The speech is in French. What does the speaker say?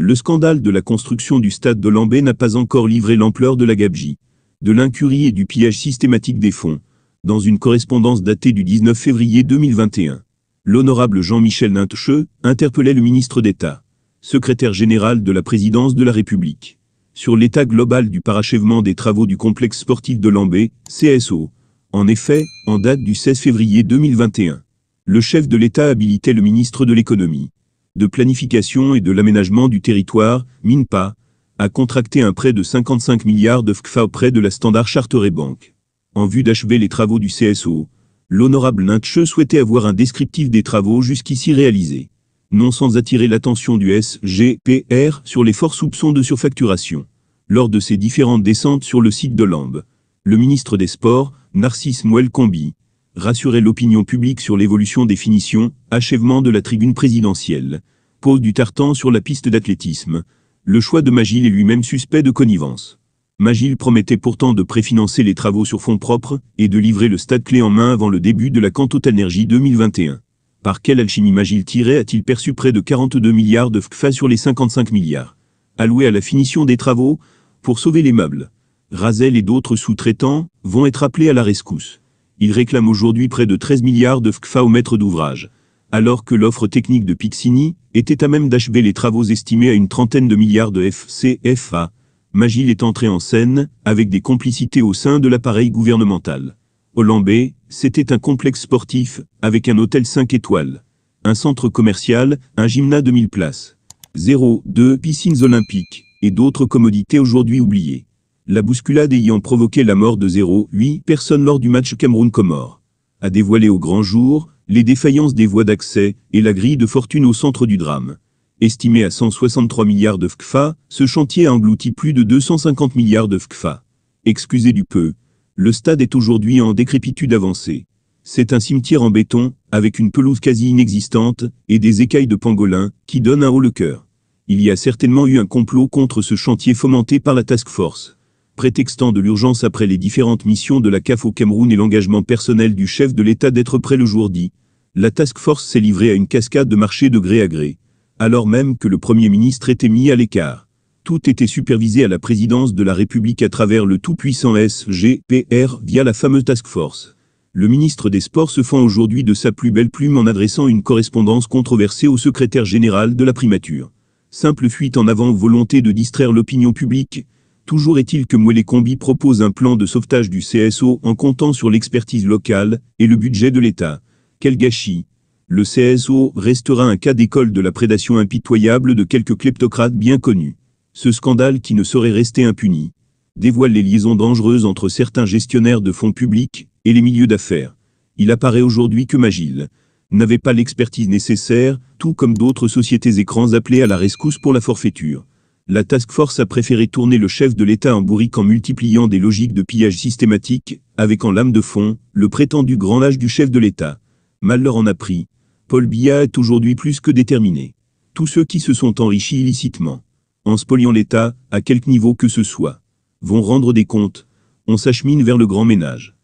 Le scandale de la construction du stade de Lambay n'a pas encore livré l'ampleur de la gabegie, de l'incurie et du pillage systématique des fonds, dans une correspondance datée du 19 février 2021. L'honorable Jean-Michel Nintcheu interpellait le ministre d'État, secrétaire général de la présidence de la République, sur l'état global du parachèvement des travaux du complexe sportif de Lambay, CSO. En effet, en date du 16 février 2021, le chef de l'État habilitait le ministre de l'Économie, de planification et de l'aménagement du territoire, MINPA, a contracté un prêt de 55 milliards de FCFA auprès de la Standard Chartered Bank. En vue d'achever les travaux du CSO, l'honorable Nintche souhaitait avoir un descriptif des travaux jusqu'ici réalisés, non sans attirer l'attention du SGPR sur les forts soupçons de surfacturation. Lors de ses différentes descentes sur le site de l'AMB, le ministre des Sports, Narcisse mouel Combi, Rassurer l'opinion publique sur l'évolution des finitions, achèvement de la tribune présidentielle, pose du tartan sur la piste d'athlétisme, le choix de Magil est lui-même suspect de connivence. Magil promettait pourtant de préfinancer les travaux sur fonds propres et de livrer le stade clé en main avant le début de la Cantotanergie 2021. Par quelle alchimie Magil tirait a-t-il perçu près de 42 milliards de FCFA sur les 55 milliards alloués à la finition des travaux pour sauver les meubles Razel et d'autres sous-traitants vont être appelés à la rescousse il réclame aujourd'hui près de 13 milliards de FCFA au maître d'ouvrage, alors que l'offre technique de Pixini était à même d'achever les travaux estimés à une trentaine de milliards de FCFA. Magil est entré en scène, avec des complicités au sein de l'appareil gouvernemental. Olambé, c'était un complexe sportif, avec un hôtel 5 étoiles, un centre commercial, un gymnase de 1000 places, 0,2 piscines olympiques, et d'autres commodités aujourd'hui oubliées la bousculade ayant provoqué la mort de 0,8 personnes lors du match Cameroun-Comores, a dévoilé au grand jour les défaillances des voies d'accès et la grille de fortune au centre du drame. Estimé à 163 milliards de FKFA, ce chantier a englouti plus de 250 milliards de FKFA. Excusez du peu, le stade est aujourd'hui en décrépitude avancée. C'est un cimetière en béton, avec une pelouse quasi inexistante, et des écailles de pangolins, qui donnent un haut le cœur. Il y a certainement eu un complot contre ce chantier fomenté par la task force prétextant de l'urgence après les différentes missions de la CAF au Cameroun et l'engagement personnel du chef de l'État d'être prêt le jour dit, la task force s'est livrée à une cascade de marchés de gré à gré, alors même que le Premier ministre était mis à l'écart. Tout était supervisé à la présidence de la République à travers le tout-puissant SGPR via la fameuse task force. Le ministre des Sports se fend aujourd'hui de sa plus belle plume en adressant une correspondance controversée au secrétaire général de la primature. Simple fuite en avant volonté de distraire l'opinion publique, Toujours est-il que Mouelé-Combi propose un plan de sauvetage du CSO en comptant sur l'expertise locale et le budget de l'État. Quel gâchis Le CSO restera un cas d'école de la prédation impitoyable de quelques kleptocrates bien connus. Ce scandale qui ne saurait rester impuni dévoile les liaisons dangereuses entre certains gestionnaires de fonds publics et les milieux d'affaires. Il apparaît aujourd'hui que Magile n'avait pas l'expertise nécessaire, tout comme d'autres sociétés écrans appelées à la rescousse pour la forfaiture la task force a préféré tourner le chef de l'État en bourrique en multipliant des logiques de pillage systématique, avec en lame de fond, le prétendu grand âge du chef de l'État. malheur en a pris. Paul Biya est aujourd'hui plus que déterminé. Tous ceux qui se sont enrichis illicitement, en spoliant l'État, à quelque niveau que ce soit, vont rendre des comptes, on s'achemine vers le grand ménage.